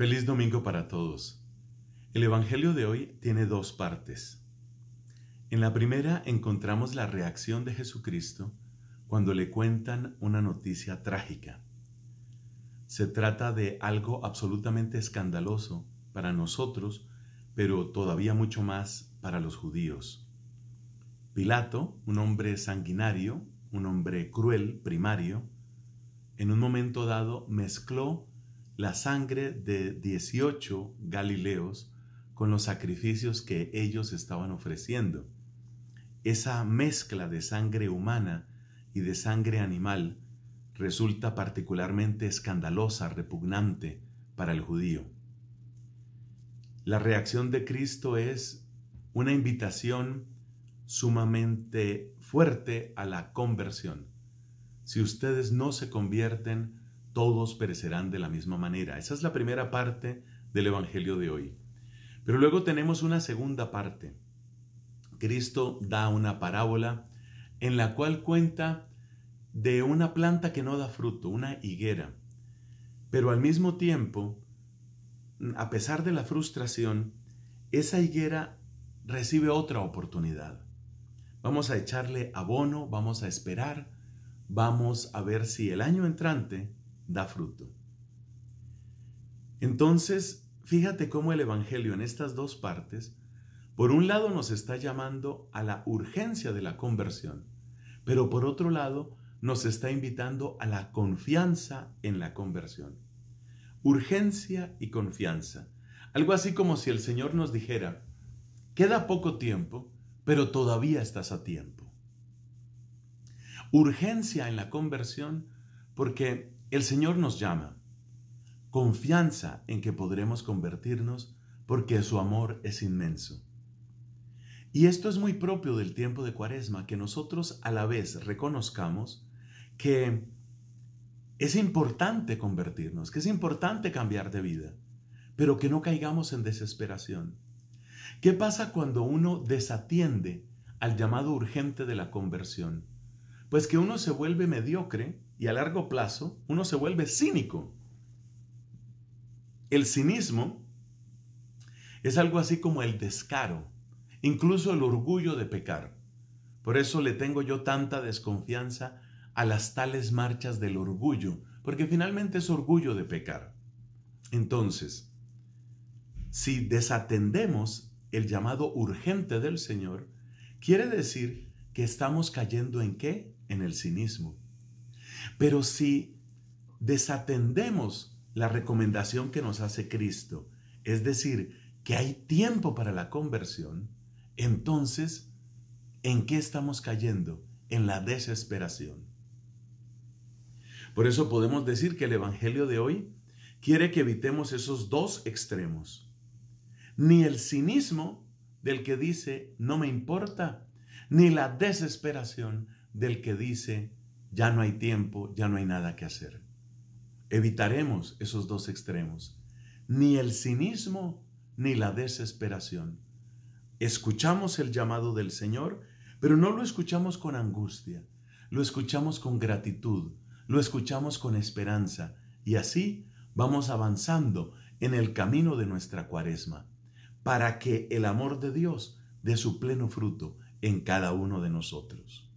Feliz domingo para todos. El Evangelio de hoy tiene dos partes. En la primera encontramos la reacción de Jesucristo cuando le cuentan una noticia trágica. Se trata de algo absolutamente escandaloso para nosotros, pero todavía mucho más para los judíos. Pilato, un hombre sanguinario, un hombre cruel primario, en un momento dado mezcló la sangre de 18 Galileos con los sacrificios que ellos estaban ofreciendo. Esa mezcla de sangre humana y de sangre animal resulta particularmente escandalosa, repugnante para el judío. La reacción de Cristo es una invitación sumamente fuerte a la conversión. Si ustedes no se convierten, todos perecerán de la misma manera. Esa es la primera parte del Evangelio de hoy. Pero luego tenemos una segunda parte. Cristo da una parábola en la cual cuenta de una planta que no da fruto, una higuera. Pero al mismo tiempo, a pesar de la frustración, esa higuera recibe otra oportunidad. Vamos a echarle abono, vamos a esperar, vamos a ver si el año entrante da fruto. Entonces, fíjate cómo el Evangelio en estas dos partes, por un lado nos está llamando a la urgencia de la conversión, pero por otro lado nos está invitando a la confianza en la conversión. Urgencia y confianza. Algo así como si el Señor nos dijera, queda poco tiempo, pero todavía estás a tiempo. Urgencia en la conversión porque el Señor nos llama. Confianza en que podremos convertirnos porque su amor es inmenso. Y esto es muy propio del tiempo de Cuaresma, que nosotros a la vez reconozcamos que es importante convertirnos, que es importante cambiar de vida, pero que no caigamos en desesperación. ¿Qué pasa cuando uno desatiende al llamado urgente de la conversión? Pues que uno se vuelve mediocre y a largo plazo uno se vuelve cínico. El cinismo es algo así como el descaro, incluso el orgullo de pecar. Por eso le tengo yo tanta desconfianza a las tales marchas del orgullo, porque finalmente es orgullo de pecar. Entonces, si desatendemos el llamado urgente del Señor, quiere decir que estamos cayendo en qué? En el cinismo. Pero si desatendemos la recomendación que nos hace Cristo, es decir, que hay tiempo para la conversión, entonces, ¿en qué estamos cayendo? En la desesperación. Por eso podemos decir que el Evangelio de hoy quiere que evitemos esos dos extremos. Ni el cinismo del que dice no me importa, ni la desesperación del que dice ya no hay tiempo, ya no hay nada que hacer. Evitaremos esos dos extremos, ni el cinismo ni la desesperación. Escuchamos el llamado del Señor, pero no lo escuchamos con angustia, lo escuchamos con gratitud, lo escuchamos con esperanza, y así vamos avanzando en el camino de nuestra cuaresma, para que el amor de Dios dé su pleno fruto en cada uno de nosotros.